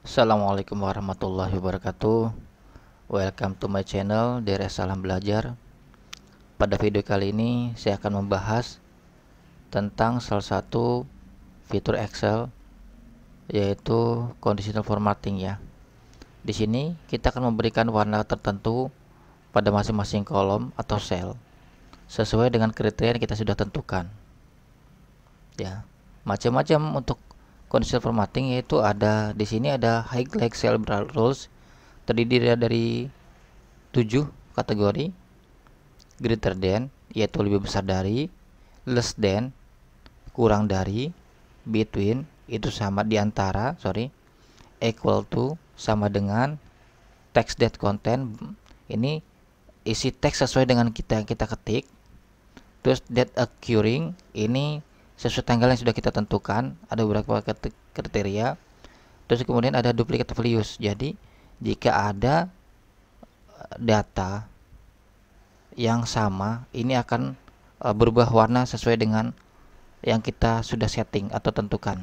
Assalamualaikum warahmatullahi wabarakatuh Welcome to my channel Dere Salam Belajar Pada video kali ini saya akan membahas Tentang salah satu fitur Excel Yaitu conditional formatting ya Di sini kita akan memberikan warna tertentu Pada masing-masing kolom atau sel Sesuai dengan kriteria yang kita sudah tentukan Ya macam-macam untuk conditional formatting yaitu ada di sini ada high like cerebral rules terdiri dari tujuh kategori greater than yaitu lebih besar dari less than kurang dari between itu sama di antara sorry equal to sama dengan text that content ini isi teks sesuai dengan kita yang kita ketik terus that occurring ini sesuai tanggal yang sudah kita tentukan ada beberapa kriteria terus kemudian ada duplicate values jadi jika ada eh, data yang sama ini akan eh, berubah warna sesuai dengan yang kita sudah setting atau tentukan.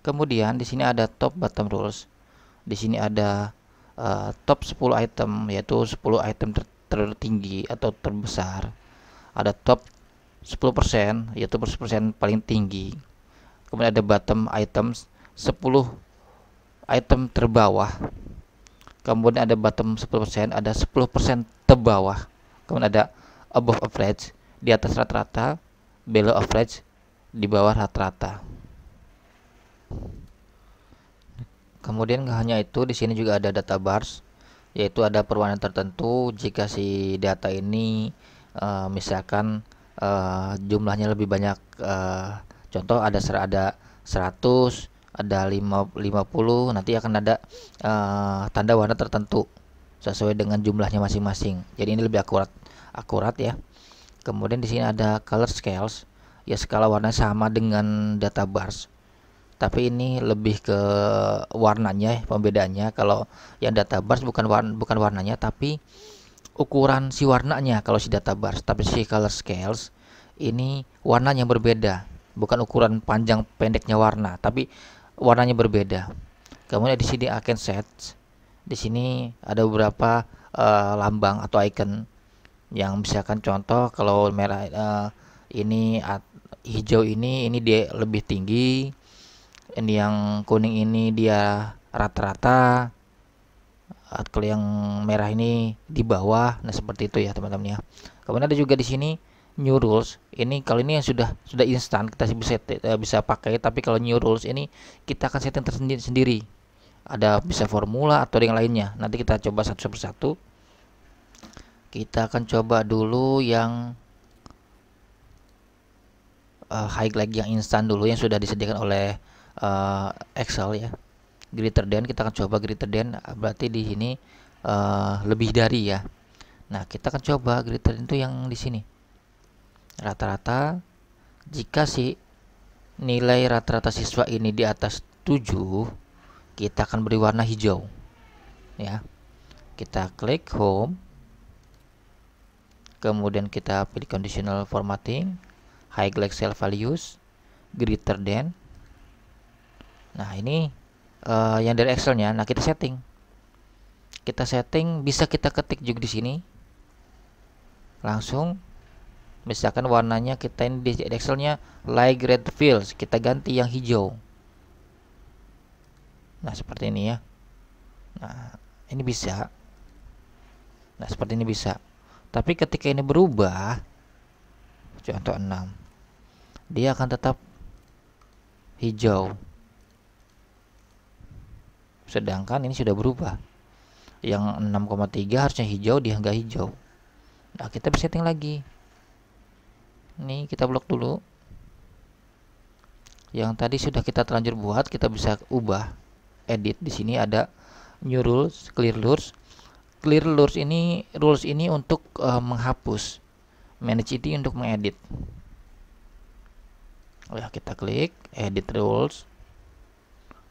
Kemudian di sini ada top bottom rules. Di sini ada uh, top 10 item yaitu 10 item ter tertinggi atau terbesar. Ada top 10% yaitu persen paling tinggi kemudian ada bottom items 10 item terbawah kemudian ada bottom 10% ada 10% terbawah kemudian ada above average di atas rata-rata below average di bawah rata-rata kemudian nggak hanya itu di sini juga ada data bars yaitu ada perwarnaan tertentu jika si data ini uh, misalkan uh, jumlahnya lebih banyak uh, contoh ada ser ada 100 ada 50 nanti akan ada uh, tanda warna tertentu sesuai dengan jumlahnya masing-masing jadi ini lebih akurat akurat ya kemudian di sini ada color scales ya skala warna sama dengan data bars tapi ini lebih ke warnanya pembedanya. kalau yang data bars bukan warna, bukan warnanya tapi ukuran si warnanya kalau si data bars tapi si color scales ini warnanya berbeda, bukan ukuran panjang pendeknya warna, tapi warnanya berbeda. Kemudian di sini akan set, di sini ada beberapa uh, lambang atau icon yang misalkan contoh kalau merah uh, ini at, hijau ini ini dia lebih tinggi, ini yang kuning ini dia rata-rata, kalau yang merah ini di bawah, nah seperti itu ya teman-teman ya. Kemudian ada juga di sini new rules ini kalau ini yang sudah sudah instan kita bisa eh, bisa pakai tapi kalau new rules ini kita akan setting tersendiri sendiri ada bisa formula atau yang lainnya nanti kita coba satu persatu kita akan coba dulu yang uh, high lag yang instan dulu yang sudah disediakan oleh uh, Excel ya greater than kita akan coba greater than berarti di sini uh, lebih dari ya nah kita akan coba greater than itu yang di sini rata-rata jika si nilai rata-rata siswa ini di atas 7 kita akan beri warna hijau ya kita klik home kemudian kita pilih conditional formatting high like cell values greater than nah ini uh, yang dari Excelnya nah kita setting kita setting bisa kita ketik juga di sini langsung misalkan warnanya kita ini di Excelnya light red fields kita ganti yang hijau nah seperti ini ya nah ini bisa nah seperti ini bisa tapi ketika ini berubah contoh 6 dia akan tetap hijau sedangkan ini sudah berubah yang 6,3 harusnya hijau dia nggak hijau nah kita bisa setting lagi ini kita blok dulu yang tadi sudah kita terlanjur buat kita bisa ubah edit di sini ada new rules clear rules clear rules ini rules ini untuk uh, menghapus manage it untuk mengedit ya kita klik edit rules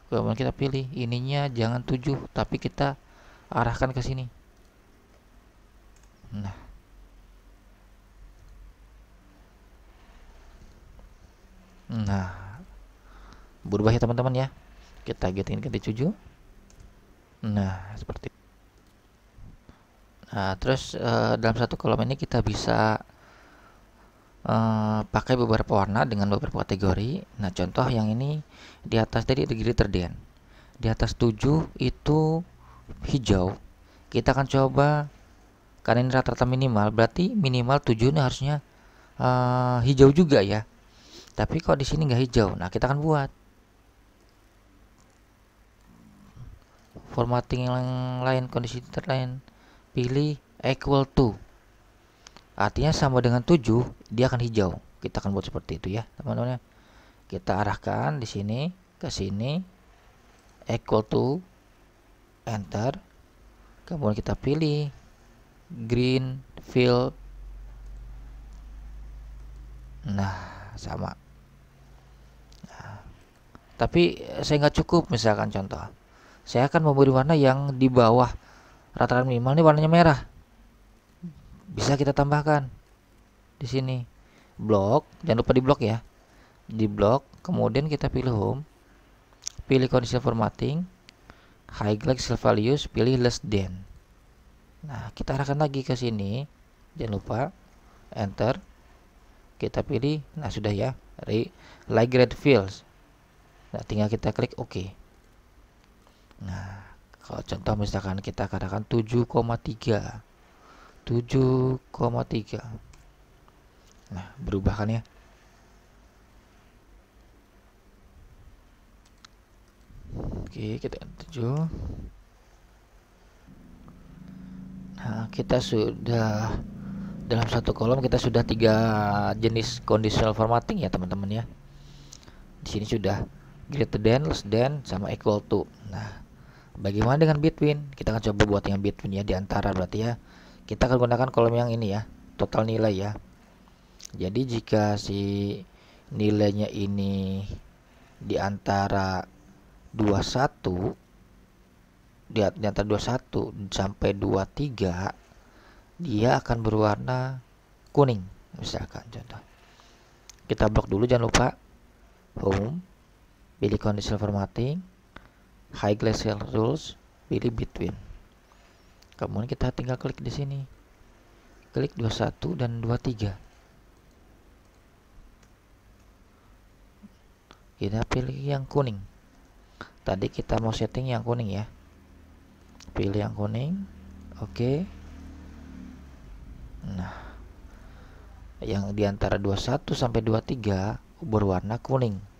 kemudian kita pilih ininya jangan 7 tapi kita arahkan ke sini nah Hmm. Nah, berubah ya teman-teman ya. Kita getting ganti 7. Nah, seperti Nah, terus uh, dalam satu kolom ini kita bisa uh, pakai beberapa warna dengan beberapa kategori. Nah, contoh yang ini di atas tadi itu ada terdian. Di atas 7 itu hijau. Kita akan coba karena ini rata-rata minimal, berarti minimal 7 ini harusnya uh, hijau juga ya. Tapi kok di sini nggak hijau? Nah, kita akan buat formatting yang lain, kondisi lain. Pilih equal to. Artinya sama dengan 7, dia akan hijau. Kita akan buat seperti itu ya, teman-teman. Ya. Kita arahkan di sini ke sini equal to enter. Kemudian kita pilih green fill Nah, sama tapi eh, saya nggak cukup misalkan contoh saya akan memberi warna yang di bawah rata-rata minimal ini warnanya merah bisa kita tambahkan di sini blok jangan lupa di blok ya di blok kemudian kita pilih home pilih condition formatting highlight cell values pilih less than nah kita arahkan lagi ke sini jangan lupa enter kita pilih nah sudah ya re Light grade fields nah tinggal kita klik OK nah kalau contoh misalkan kita katakan 7,3 7,3 nah berubah kan ya Oke, kita 7. Nah, kita sudah dalam satu kolom kita sudah tiga jenis conditional formatting ya, teman-teman ya. Di sini sudah greater than, less than, sama equal to. Nah, bagaimana dengan between? Kita akan coba buat yang between ya, di antara berarti ya. Kita akan gunakan kolom yang ini ya, total nilai ya. Jadi jika si nilainya ini di antara 21 di, di antara 21 sampai 23 dia akan berwarna kuning misalkan contoh kita blok dulu jangan lupa home pilih conditional formatting high glacial rules pilih between kemudian kita tinggal klik di sini klik 21 dan 23 kita pilih yang kuning tadi kita mau setting yang kuning ya pilih yang kuning oke okay. nah yang diantara 21 sampai 23 berwarna kuning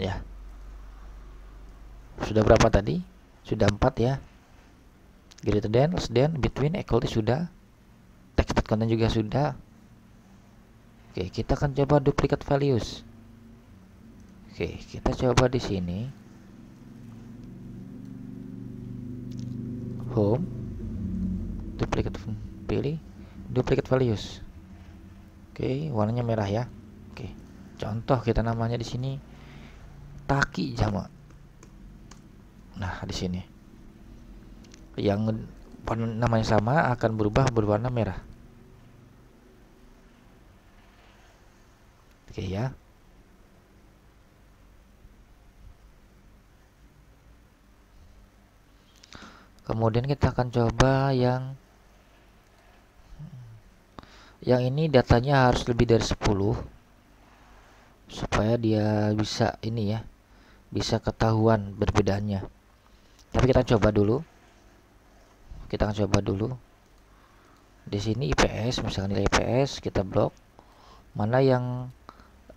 ya sudah berapa tadi sudah empat ya greater than less than between equality sudah text content juga sudah oke kita akan coba duplicate values oke kita coba di sini home duplicate pilih duplicate values oke warnanya merah ya oke contoh kita namanya di sini taki jama nah di sini yang namanya sama akan berubah berwarna merah oke ya kemudian kita akan coba yang yang ini datanya harus lebih dari 10 supaya dia bisa ini ya bisa ketahuan berbedanya. tapi kita coba dulu kita akan coba dulu di sini IPS misalnya nilai IPS kita blok mana yang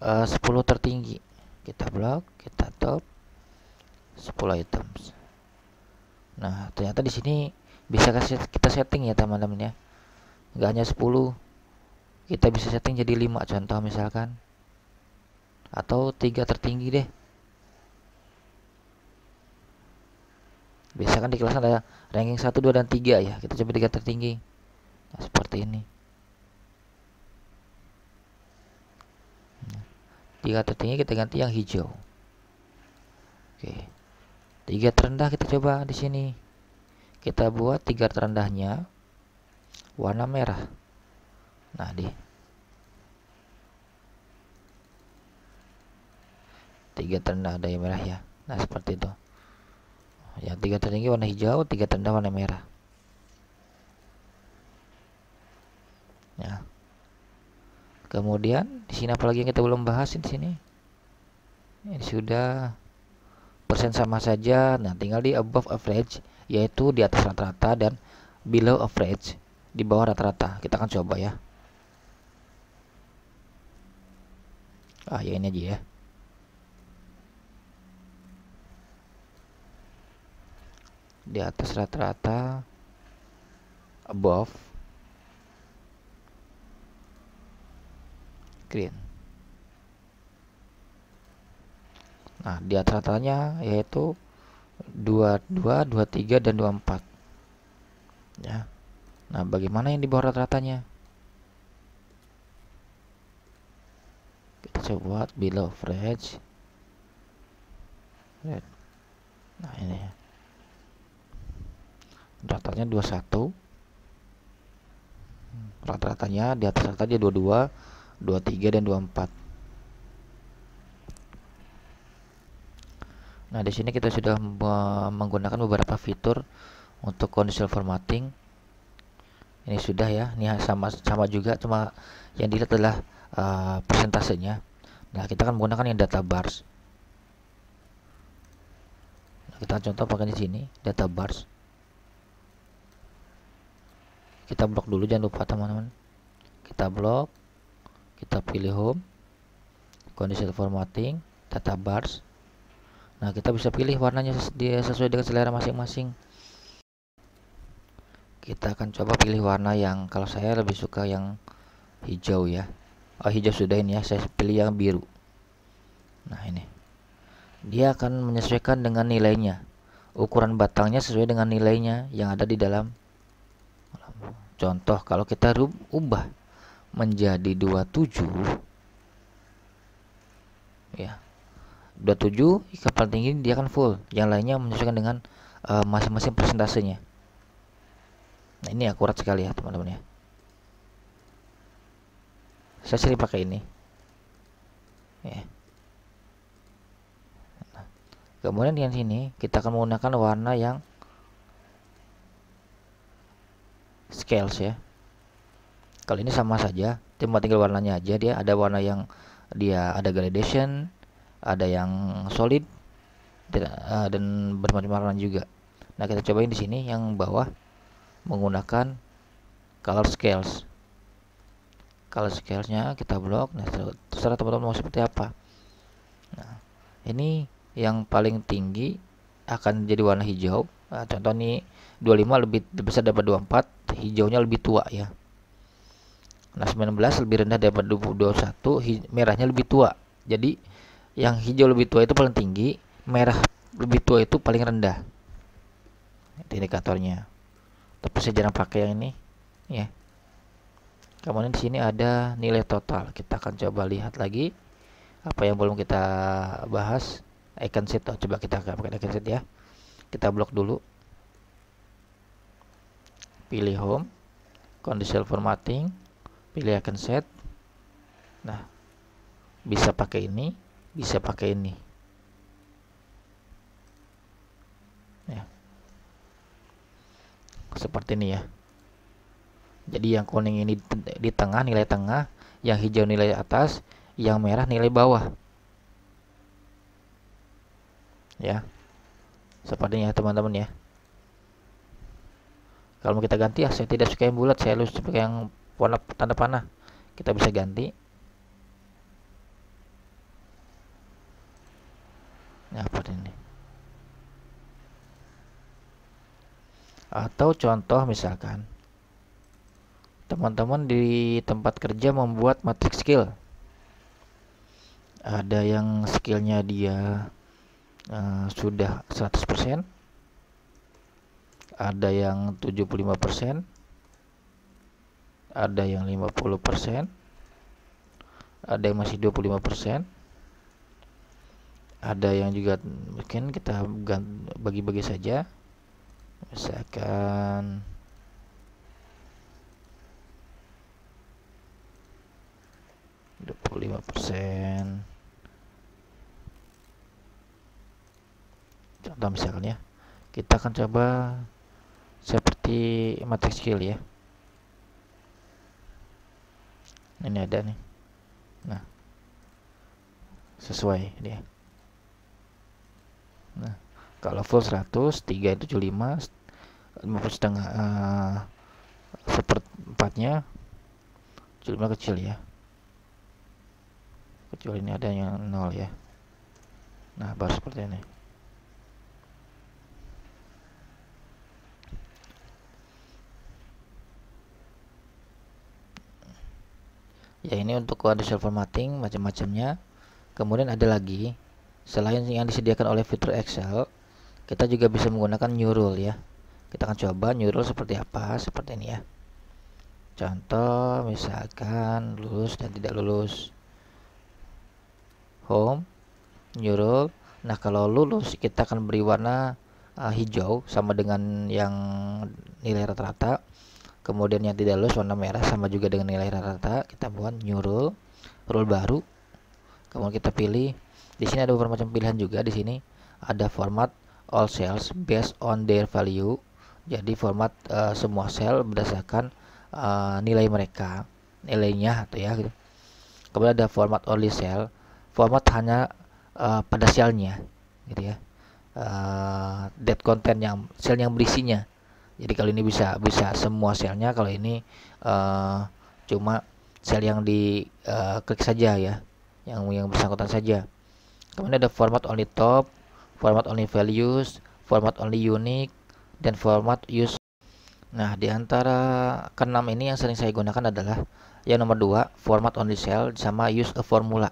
eh, uh, 10 tertinggi kita blok kita top 10 items nah ternyata di sini bisa kita setting ya teman-teman ya Enggak hanya 10 kita bisa setting jadi 5 contoh misalkan atau tiga tertinggi deh biasa kan di kelas ada ranking 1, 2, dan 3 ya kita coba tiga tertinggi nah, seperti ini tiga tertinggi kita ganti yang hijau oke tiga terendah kita coba di sini kita buat tiga terendahnya warna merah nah di tiga terendah ada yang merah ya nah seperti itu ya tiga tertinggi warna hijau tiga terendah warna merah ya kemudian di sini apalagi yang kita belum bahas di sini ini sudah persen sama saja nah tinggal di above average yaitu di atas rata-rata dan below average di bawah rata-rata kita akan coba ya ah ya ini aja ya di atas rata-rata above green nah di atas ratanya yaitu 22, 23 dan 24 ya nah bagaimana yang di bawah rata-ratanya kita coba below average Red. nah ini ya rata-ratanya 21 rata-ratanya di atas rata dia 22 23 dan 24 nah di sini kita sudah menggunakan beberapa fitur untuk conditional formatting ini sudah ya ini sama sama juga cuma yang dilihat adalah uh, persentasenya nah kita akan menggunakan yang data bars nah, kita contoh pakai di sini data bars kita blok dulu jangan lupa teman-teman kita blok kita pilih home condition formatting Tata bars nah kita bisa pilih warnanya sesuai dengan selera masing-masing kita akan coba pilih warna yang kalau saya lebih suka yang hijau ya oh hijau sudah ini ya saya pilih yang biru nah ini dia akan menyesuaikan dengan nilainya ukuran batangnya sesuai dengan nilainya yang ada di dalam Contoh kalau kita ubah menjadi 27 ya. 27 kapal tinggi dia akan full, yang lainnya menyesuaikan dengan eh, masing-masing uh, persentasenya. Nah, ini akurat sekali ya, teman-teman ya. Saya sering pakai ini. Ya. Nah, kemudian di sini kita akan menggunakan warna yang scales ya kalau ini sama saja cuma tinggal warnanya aja dia ada warna yang dia ada gradation ada yang solid eh, dan bermacam warna juga nah kita cobain di sini yang bawah menggunakan color scales color scalesnya kita blok nah terserah teman-teman mau seperti apa nah ini yang paling tinggi akan jadi warna hijau nah, contoh nih 25 lebih besar dapat 24 hijaunya lebih tua ya. Nah 19 lebih rendah daripada 21, merahnya lebih tua. Jadi yang hijau lebih tua itu paling tinggi, merah lebih tua itu paling rendah. Itu indikatornya. Tapi saya jarang pakai yang ini, ya. Kemudian di sini ada nilai total. Kita akan coba lihat lagi apa yang belum kita bahas. Icon set oh, coba kita pakai icon set ya. Kita blok dulu pilih home conditional formatting pilih icon set nah bisa pakai ini bisa pakai ini ya seperti ini ya jadi yang kuning ini di tengah nilai tengah yang hijau nilai atas yang merah nilai bawah ya sepertinya teman-teman ya kalau mau kita ganti ya saya tidak suka yang bulat saya harus suka yang warna tanda panah kita bisa ganti ini apa ini atau contoh misalkan teman-teman di tempat kerja membuat matrix skill ada yang skillnya dia uh, sudah 100% ada yang 75%, ada yang 50%, ada yang masih 25%, ada yang juga mungkin kita bagi-bagi saja. Misalkan dua lima persen contoh ya, kita akan coba seperti matrix skill ya ini ada nih nah sesuai dia nah kalau full 100 3 itu 75 50 setengah eh, uh, 75 kecil ya kecuali ini ada yang nol ya nah baru seperti ini ya ini untuk kode additional formatting macam-macamnya kemudian ada lagi selain yang disediakan oleh fitur Excel kita juga bisa menggunakan new rule ya kita akan coba new rule seperti apa seperti ini ya contoh misalkan lulus dan tidak lulus home new rule nah kalau lulus kita akan beri warna uh, hijau sama dengan yang nilai rata-rata kemudian yang tidak lulus warna merah sama juga dengan nilai rata-rata kita buat new rule rule baru kemudian kita pilih di sini ada beberapa macam pilihan juga di sini ada format all cells based on their value jadi format uh, semua sel berdasarkan uh, nilai mereka nilainya atau gitu ya gitu. kemudian ada format only cell format hanya uh, pada selnya gitu ya uh, that content yang sel yang berisinya jadi kali ini bisa bisa semua selnya kalau ini uh, cuma sel yang di uh, klik saja ya yang yang bersangkutan saja kemudian ada format only top format only values format only unique dan format use nah di antara keenam ini yang sering saya gunakan adalah yang nomor dua format only cell sama use a formula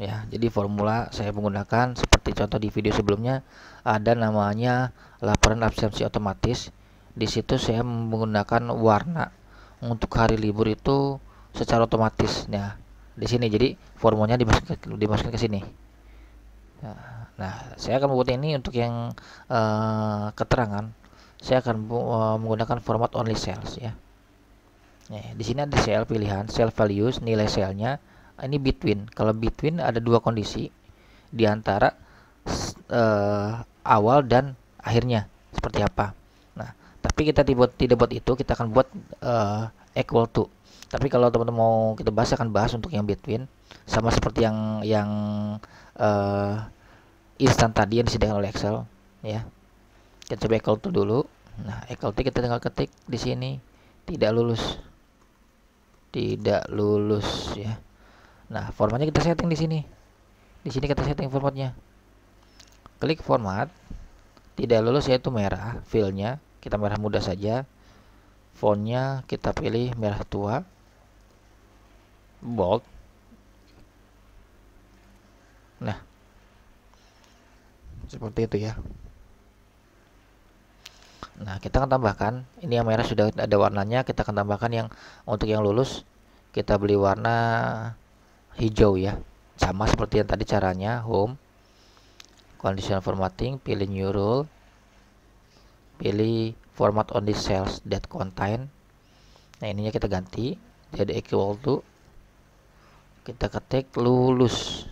ya jadi formula saya menggunakan seperti contoh di video sebelumnya ada namanya laporan absensi otomatis di situ saya menggunakan warna untuk hari libur itu secara otomatis ya di sini jadi formulanya dimasukkan dimasukkan ke sini ya, nah saya akan membuat ini untuk yang uh, keterangan saya akan uh, menggunakan format only sales ya nah, di sini ada sel pilihan sel values nilai selnya ini between kalau between ada dua kondisi di antara uh, awal dan akhirnya seperti apa tapi kita tidak buat, tidak buat itu kita akan buat uh, equal to tapi kalau teman-teman mau kita bahas akan bahas untuk yang between sama seperti yang yang uh, instan tadi yang disediakan oleh Excel ya kita coba equal to dulu nah equal to kita tinggal ketik di sini tidak lulus tidak lulus ya nah formatnya kita setting di sini di sini kita setting formatnya klik format tidak lulus yaitu merah filenya kita merah muda saja fontnya kita pilih merah tua bold nah seperti itu ya nah kita akan tambahkan ini yang merah sudah ada warnanya kita akan tambahkan yang untuk yang lulus kita beli warna hijau ya sama seperti yang tadi caranya home conditional formatting pilih new rule pilih format only cells that contain nah ininya kita ganti jadi equal to kita ketik lulus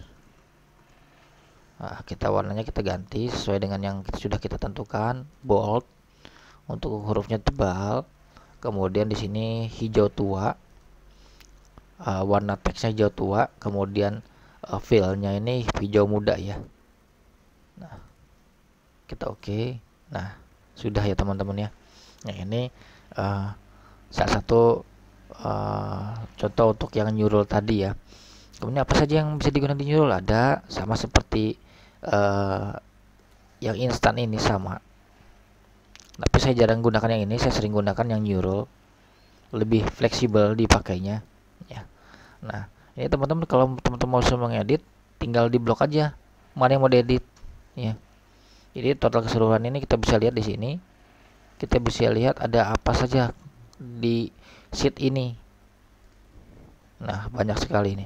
nah, kita warnanya kita ganti sesuai dengan yang sudah kita tentukan bold untuk hurufnya tebal kemudian di sini hijau tua uh, warna teksnya hijau tua kemudian uh, ah, fillnya ini hijau muda ya nah kita oke okay. nah sudah ya teman-teman ya nah ini uh, salah satu uh, contoh untuk yang nyurul tadi ya kemudian apa saja yang bisa digunakan di nyurul ada sama seperti uh, yang instan ini sama tapi saya jarang gunakan yang ini saya sering gunakan yang nyurul lebih fleksibel dipakainya ya nah ini teman-teman kalau teman-teman mau mengedit tinggal di blok aja mana yang mau diedit ya jadi total keseluruhan ini kita bisa lihat di sini. Kita bisa lihat ada apa saja di sheet ini. Nah, banyak sekali ini.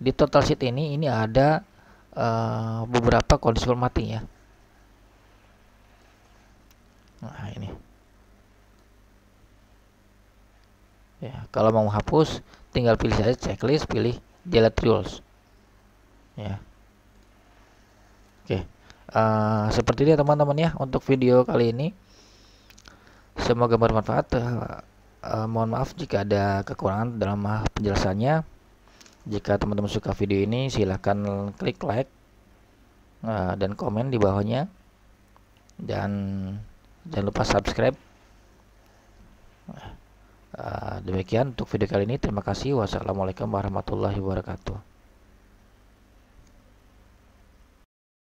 Di total sheet ini ini ada uh, beberapa kondisi formatting ya. Nah, ini. Ya, kalau mau hapus tinggal pilih saja checklist, pilih delete rules. Ya. Oke. Okay. Eh, seperti ini ya, teman-teman ya untuk video kali ini semoga bermanfaat uh, mohon maaf jika ada kekurangan dalam penjelasannya jika teman-teman suka video ini silahkan klik like uh, dan komen di bawahnya dan jangan lupa subscribe uh, demikian untuk video kali ini terima kasih wassalamualaikum warahmatullahi wabarakatuh